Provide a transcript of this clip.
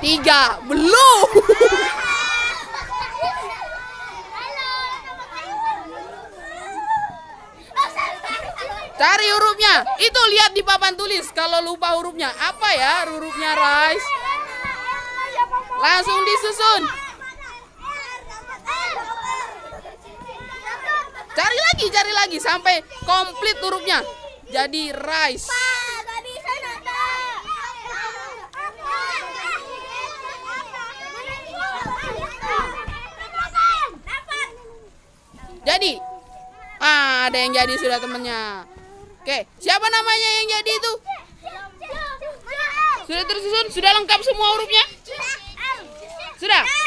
Tiga. Belum. Cari hurufnya. Itu lihat di papan tulis. Kalau lupa hurufnya. Apa ya hurufnya, rice Langsung disusun. Cari lagi, cari lagi. Sampai komplit hurufnya. Jadi rice. jadi? Ah, ada yang jadi sudah temennya. Oke, siapa namanya yang jadi itu? Sudah tersusun, sudah lengkap semua hurufnya? Sudah.